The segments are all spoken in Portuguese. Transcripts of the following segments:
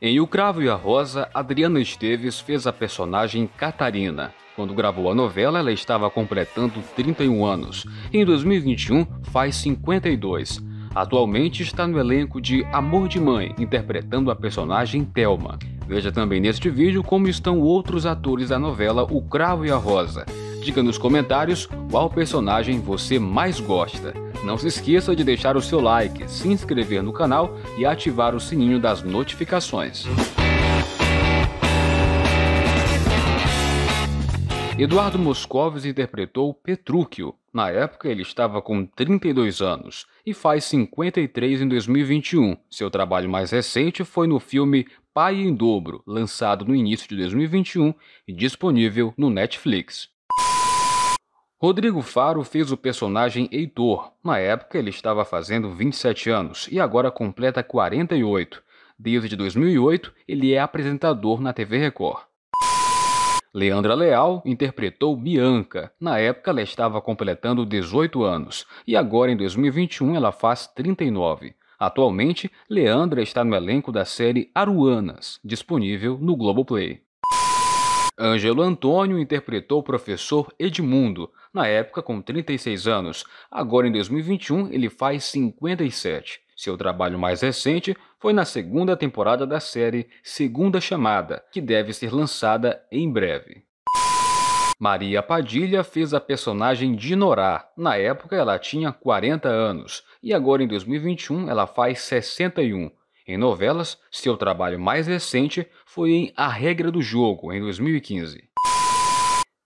Em O Cravo e a Rosa, Adriana Esteves fez a personagem Catarina. Quando gravou a novela, ela estava completando 31 anos. Em 2021, faz 52. Atualmente está no elenco de Amor de Mãe, interpretando a personagem Thelma. Veja também neste vídeo como estão outros atores da novela O Cravo e a Rosa. Diga nos comentários qual personagem você mais gosta. Não se esqueça de deixar o seu like, se inscrever no canal e ativar o sininho das notificações. Eduardo Moscovis interpretou Petrúquio. Na época, ele estava com 32 anos e faz 53 em 2021. Seu trabalho mais recente foi no filme Pai em Dobro, lançado no início de 2021 e disponível no Netflix. Rodrigo Faro fez o personagem Heitor. Na época, ele estava fazendo 27 anos e agora completa 48. Desde 2008, ele é apresentador na TV Record. Leandra Leal interpretou Bianca. Na época, ela estava completando 18 anos e agora, em 2021, ela faz 39. Atualmente, Leandra está no elenco da série Aruanas, disponível no Globoplay. Ângelo Antônio interpretou o professor Edmundo, na época com 36 anos. Agora, em 2021, ele faz 57. Seu trabalho mais recente foi na segunda temporada da série Segunda Chamada, que deve ser lançada em breve. Maria Padilha fez a personagem de Norá. Na época, ela tinha 40 anos e agora em 2021 ela faz 61. Em novelas, seu trabalho mais recente foi em A Regra do Jogo, em 2015.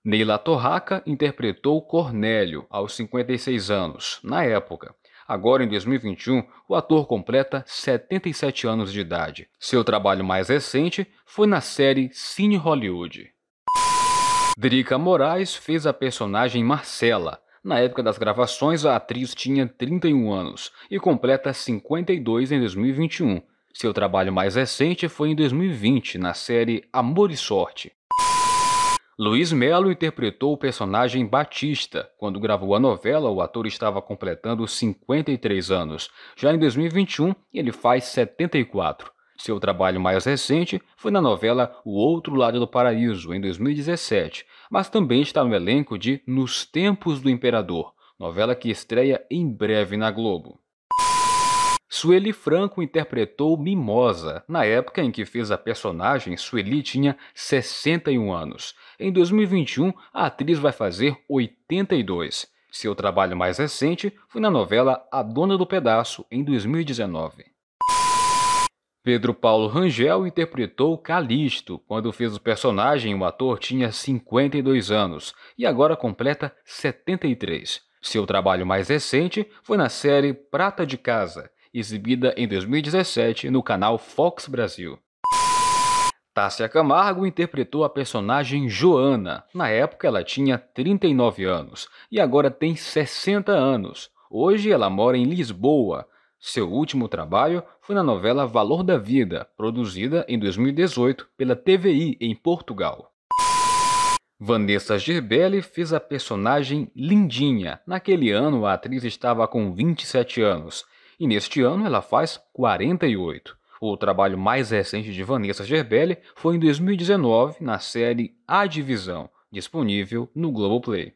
Neila Torraca interpretou Cornélio aos 56 anos, na época. Agora, em 2021, o ator completa 77 anos de idade. Seu trabalho mais recente foi na série Cine Hollywood. Drica Moraes fez a personagem Marcela. Na época das gravações, a atriz tinha 31 anos e completa 52 em 2021, seu trabalho mais recente foi em 2020, na série Amor e Sorte. Luiz Melo interpretou o personagem Batista. Quando gravou a novela, o ator estava completando 53 anos. Já em 2021, ele faz 74. Seu trabalho mais recente foi na novela O Outro Lado do Paraíso, em 2017, mas também está no elenco de Nos Tempos do Imperador, novela que estreia em breve na Globo. Sueli Franco interpretou Mimosa, na época em que fez a personagem, Sueli tinha 61 anos. Em 2021, a atriz vai fazer 82. Seu trabalho mais recente foi na novela A Dona do Pedaço, em 2019. Pedro Paulo Rangel interpretou Calixto quando fez o personagem. O ator tinha 52 anos e agora completa 73. Seu trabalho mais recente foi na série Prata de Casa, exibida em 2017 no canal Fox Brasil. Tássia Camargo interpretou a personagem Joana. Na época ela tinha 39 anos e agora tem 60 anos. Hoje ela mora em Lisboa. Seu último trabalho foi na novela Valor da Vida, produzida em 2018 pela TVI em Portugal. Vanessa Gerbelli fez a personagem Lindinha. Naquele ano, a atriz estava com 27 anos e neste ano ela faz 48. O trabalho mais recente de Vanessa Gerbelli foi em 2019 na série A Divisão, disponível no Globoplay.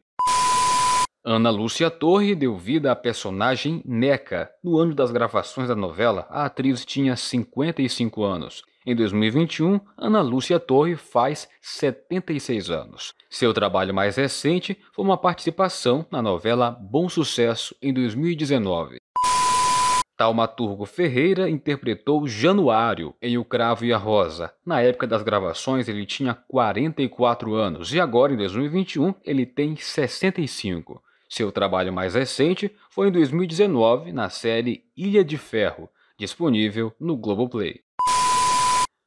Ana Lúcia Torre deu vida à personagem Neca. No ano das gravações da novela, a atriz tinha 55 anos. Em 2021, Ana Lúcia Torre faz 76 anos. Seu trabalho mais recente foi uma participação na novela Bom Sucesso em 2019. Talmaturgo Ferreira interpretou Januário em O Cravo e a Rosa. Na época das gravações, ele tinha 44 anos e agora, em 2021, ele tem 65. Seu trabalho mais recente foi em 2019 na série Ilha de Ferro, disponível no Globoplay.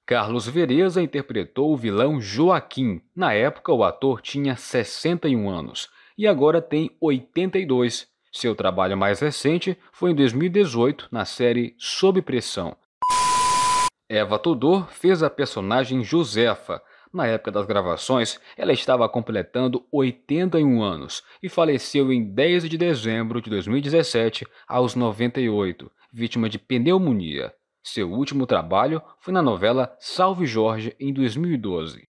Carlos Vereza interpretou o vilão Joaquim. Na época, o ator tinha 61 anos e agora tem 82. Seu trabalho mais recente foi em 2018 na série Sob Pressão. Eva Tudor fez a personagem Josefa. Na época das gravações, ela estava completando 81 anos e faleceu em 10 de dezembro de 2017, aos 98, vítima de pneumonia. Seu último trabalho foi na novela Salve Jorge, em 2012.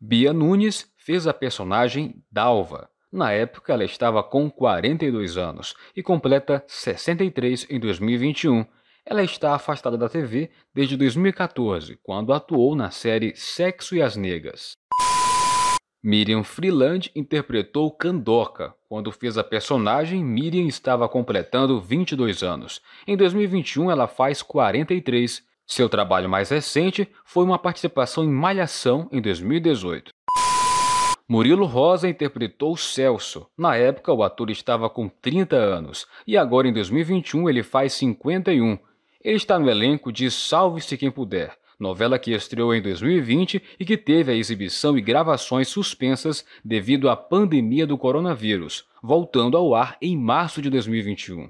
Bia Nunes fez a personagem Dalva. Na época, ela estava com 42 anos e completa 63 em 2021. Ela está afastada da TV desde 2014, quando atuou na série Sexo e as Negas. Miriam Freeland interpretou Candoca. Quando fez a personagem, Miriam estava completando 22 anos. Em 2021, ela faz 43. Seu trabalho mais recente foi uma participação em Malhação em 2018. Murilo Rosa interpretou Celso. Na época, o ator estava com 30 anos e agora em 2021 ele faz 51. Ele está no elenco de Salve-se Quem Puder, novela que estreou em 2020 e que teve a exibição e gravações suspensas devido à pandemia do coronavírus, voltando ao ar em março de 2021.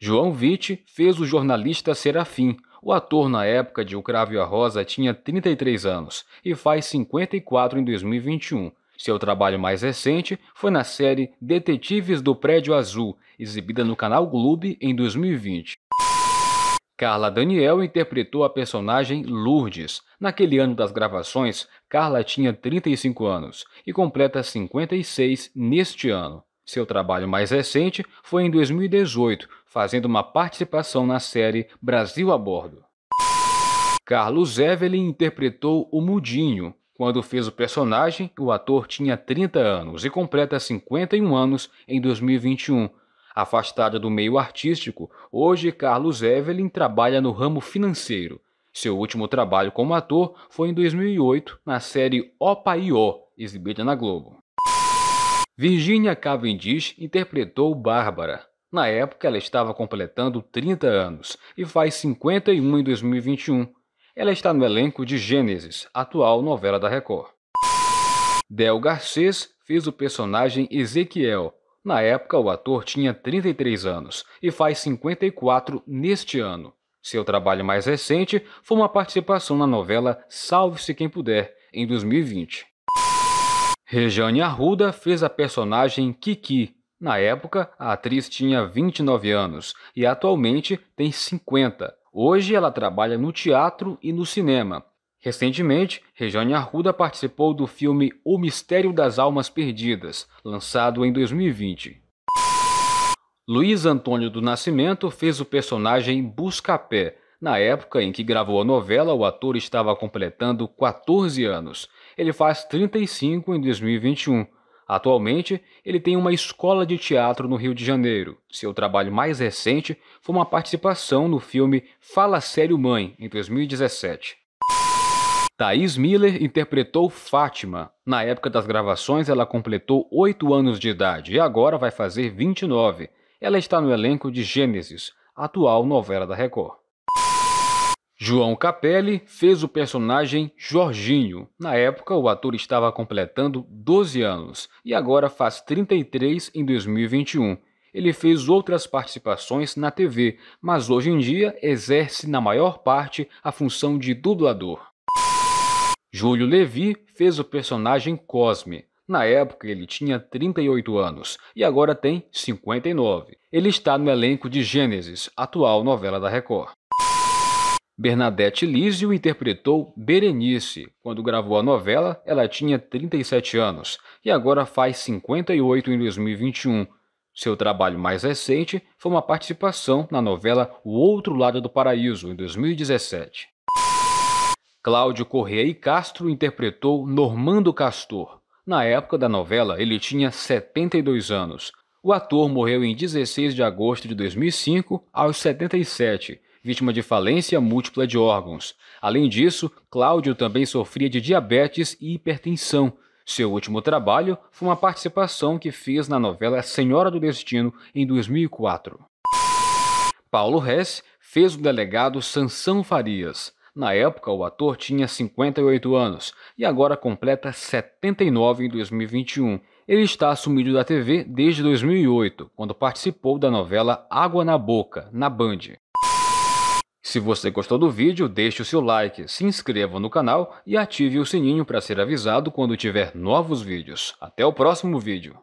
João Vitti fez o jornalista Serafim, o ator na época de O Cravo e a Rosa tinha 33 anos e faz 54 em 2021. Seu trabalho mais recente foi na série Detetives do Prédio Azul, exibida no canal Globo em 2020. Carla Daniel interpretou a personagem Lourdes. Naquele ano das gravações, Carla tinha 35 anos e completa 56 neste ano. Seu trabalho mais recente foi em 2018, fazendo uma participação na série Brasil a Bordo. Carlos Evelyn interpretou o Mudinho. Quando fez o personagem, o ator tinha 30 anos e completa 51 anos em 2021. Afastada do meio artístico, hoje Carlos Evelyn trabalha no ramo financeiro. Seu último trabalho como ator foi em 2008 na série Opa O, exibida na Globo. Virginia Cavendish interpretou Bárbara. Na época, ela estava completando 30 anos e faz 51 em 2021. Ela está no elenco de Gênesis, atual novela da Record. Del Garcês fez o personagem Ezequiel. Na época, o ator tinha 33 anos e faz 54 neste ano. Seu trabalho mais recente foi uma participação na novela Salve-se Quem Puder, em 2020. Rejane Arruda fez a personagem Kiki. Na época, a atriz tinha 29 anos e atualmente tem 50. Hoje ela trabalha no teatro e no cinema. Recentemente, Rejane Arruda participou do filme O Mistério das Almas Perdidas, lançado em 2020. Luiz Antônio do Nascimento fez o personagem Buscapé, na época em que gravou a novela, o ator estava completando 14 anos. Ele faz 35 em 2021. Atualmente, ele tem uma escola de teatro no Rio de Janeiro. Seu trabalho mais recente foi uma participação no filme Fala Sério Mãe, em 2017. Thaís Miller interpretou Fátima. Na época das gravações, ela completou 8 anos de idade e agora vai fazer 29. Ela está no elenco de Gênesis, atual novela da Record. João Capelli fez o personagem Jorginho. Na época, o ator estava completando 12 anos e agora faz 33 em 2021. Ele fez outras participações na TV, mas hoje em dia exerce na maior parte a função de dublador. Júlio Levi fez o personagem Cosme. Na época, ele tinha 38 anos e agora tem 59. Ele está no elenco de Gênesis, atual novela da Record. Bernadette Lísio interpretou Berenice. Quando gravou a novela, ela tinha 37 anos e agora faz 58 em 2021. Seu trabalho mais recente foi uma participação na novela O Outro Lado do Paraíso, em 2017. Cláudio Correia e Castro interpretou Normando Castor. Na época da novela, ele tinha 72 anos. O ator morreu em 16 de agosto de 2005, aos 77, vítima de falência múltipla de órgãos. Além disso, Cláudio também sofria de diabetes e hipertensão. Seu último trabalho foi uma participação que fez na novela Senhora do Destino em 2004. Paulo Hess fez o delegado Sansão Farias. Na época, o ator tinha 58 anos e agora completa 79 em 2021. Ele está assumido da TV desde 2008, quando participou da novela Água na Boca, na Band. Se você gostou do vídeo, deixe o seu like, se inscreva no canal e ative o sininho para ser avisado quando tiver novos vídeos. Até o próximo vídeo!